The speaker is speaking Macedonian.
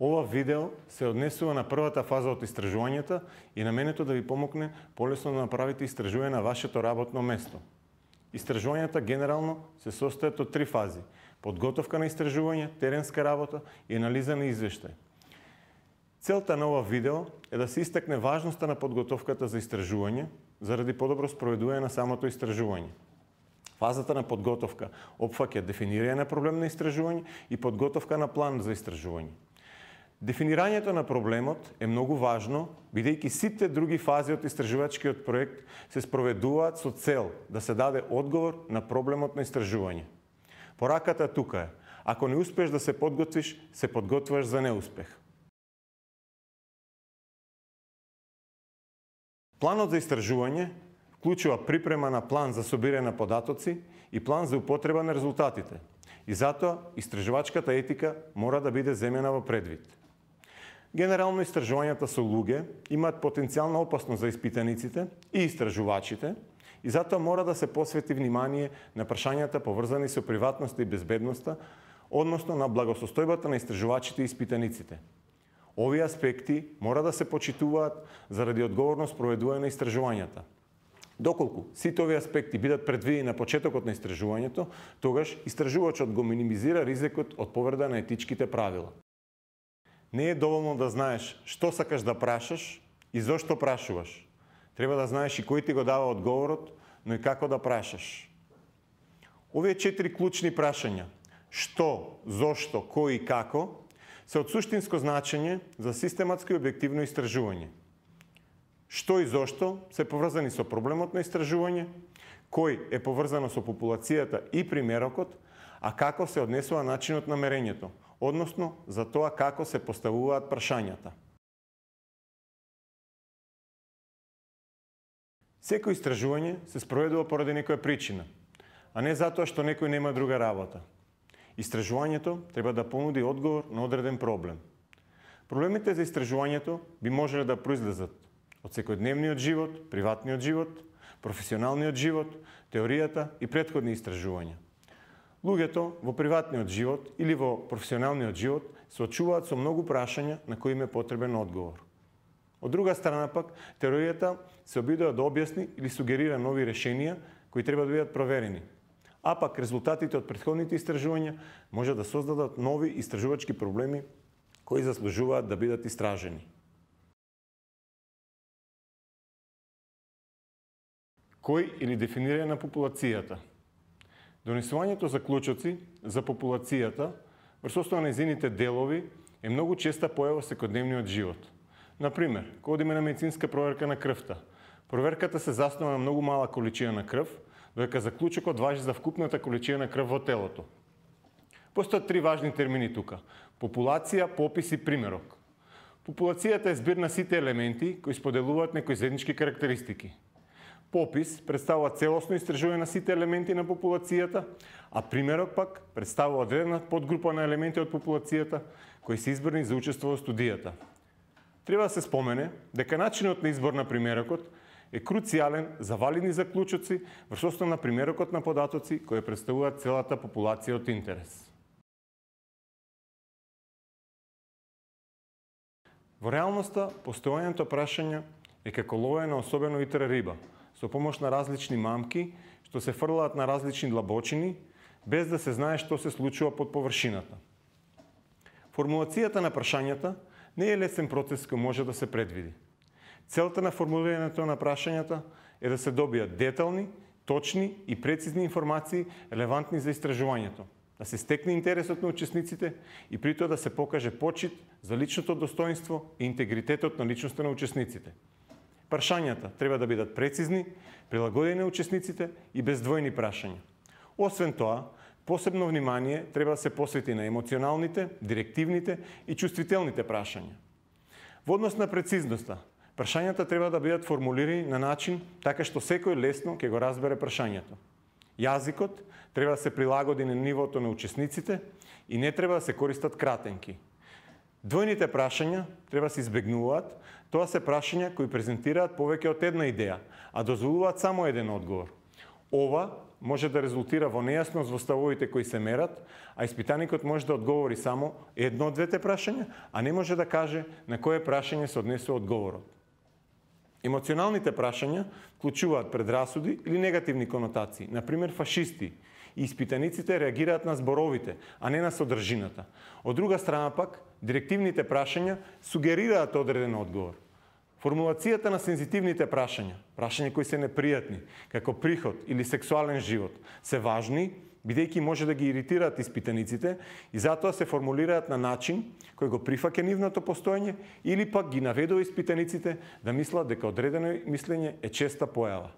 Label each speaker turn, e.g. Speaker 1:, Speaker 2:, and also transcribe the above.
Speaker 1: Ова видео се однесува на првата фаза од истражувањето и на менето да ви помогне полесно да направите истражување на вашето работно место. Истражувањата генерално се состојат од три фази. Подготовка на истражување, теренска работа и анализа на извештај. Целта на ова видео е да се истакне важноста на подготовката за истражување, заради подобро спроведување на самото истражување. Фазата на подготовка опфаќа дефинирање на проблем на истражување и подготовка на план за истражување. Дефинирањето на проблемот е многу важно, бидејќи сите други фази од истражувачкиот проект се спроведуваат со цел да се даде одговор на проблемот на истражување. Пораката тука е, ако не успееш да се подготвиш, се подготвуваш за неуспех. Планот за истражување вклучува припрема на план за собирање на податоци и план за употреба на резултатите. И затоа истражувачката етика мора да биде земена во предвид. Генерално истражувањата со луѓе имаат потенцијална опасност за испитаниците и истражувачите, и затоа мора да се посвети внимание на прашањата поврзани со приватноста и безбедноста, односно на благосостојбата на истражувачите и испитаниците. Овие аспекти мора да се почитуваат заради одговорност проведување на истражувањата. Доколку сите овие аспекти бидат предвидени на почетокот на истражувањето, тогаш истражувачот го минимизира ризикот од повреда на етичките правила. Не е доволно да знаеш што сакаш да прашаш и зошто прашуваш. Треба да знаеш и кој ти го дава одговорот, но и како да прашаш. Овие четири клучни прашања, што, зошто, кој и како, се од суштинско значење за систематско и објективно истражување. Што и зошто се поврзани со проблемот на истражување, кој е поврзано со популацијата и примерокот, а како се однесува начинот на мерењето – односно за тоа како се поставуваат прашањата. Секој истражување се спроведува поради некоја причина, а не затоа што некој нема друга работа. Истражувањето треба да понуди одговор на одреден проблем. Проблемите за истражувањето би можеле да произлезат од секојдневниот живот, приватниот живот, професионалниот живот, теоријата и предходни истражувања луѓето во приватниот живот или во професионалниот живот се очуваат со многу прашања на кои им е потребен одговор. Од друга страна пак, теоријата се обидува да објасни или сугерира нови решенија кои треба да бидат проверени. А пак резултатите од претходните истражувања може да создадат нови истражувачки проблеми кои заслужуваат да бидат истражени. Кој или дефинирање на популацијата – Донесувањето заклучоци за популацијата врз основа на изините делови е многу честа појава секојдневниот живот. Например, кога одиме на медицинска проверка на крвта, проверката се заснова на многу мала количина на крв, додека заклучокот важи за вкупната количина на крв во телото. Постојат три важни термини тука: популација, попис и примерок. Популацијата е збир на сите елементи кои споделуваат некои заеднички карактеристики. Попис представува целосно истражување на сите елементи на популацијата, а примерок пак представува одредена подгрупа на елементи од популацијата кои се избрани за учество во студијата. Треба да се спомене дека начинот на избор на примерокот е круцијален за валидни заклучоци врз основа на примерокот на податоци кои представуваат целата популација од интерес. Во реалноста, постојањето прашање е како ловење на особено итра риба – со помош на различни мамки, што се фрлаат на различни длабочини, без да се знае што се случува под површината. Формулацијата на прашањата не е лесен процес кој може да се предвиди. Целта на формулирањето на прашањата е да се добијат детални, точни и прецизни информации релевантни за истражувањето, да се стекне интересот на учесниците и притоа да се покаже почит за личното достоинство и интегритетот на личноста на учесниците. Прашањата треба да бидат прецизни, прилагодени на учесниците и без двојни прашања. Освен тоа, посебно внимание треба да се посвети на емоционалните, директивните и чувствителните прашања. Во однос на прецизноста, прашањата треба да бидат формулирани на начин така што секој лесно ќе го разбере прашањето. Јазикот треба да се прилагоди на нивото на учесниците и не треба да се користат кратенки – Двојните прашања треба да се избегнуваат. Тоа се прашања кои презентираат повеќе од една идеја, а дозволуваат само еден одговор. Ова може да резултира во нејасност во ставовите кои се мерат, а испитаникот може да одговори само едно од двете прашања, а не може да каже на кое прашање се однесува одговорот. Емоционалните прашања вклучуваат предрасуди или негативни конотации, на пример фашисти Испитаниците реагираат на зборовите, а не на содржината. Од друга страна пак, директивните прашања сугерираат одреден одговор. Формулацијата на сензитивните прашања, прашања кои се непријатни, како приход или сексуален живот, се важни бидејќи може да ги иритираат испитаниците и затоа се формулираат на начин кој го прифаќа нивното постоење или пак ги наведува испитаниците да мислат дека одредено мислење е честа појава.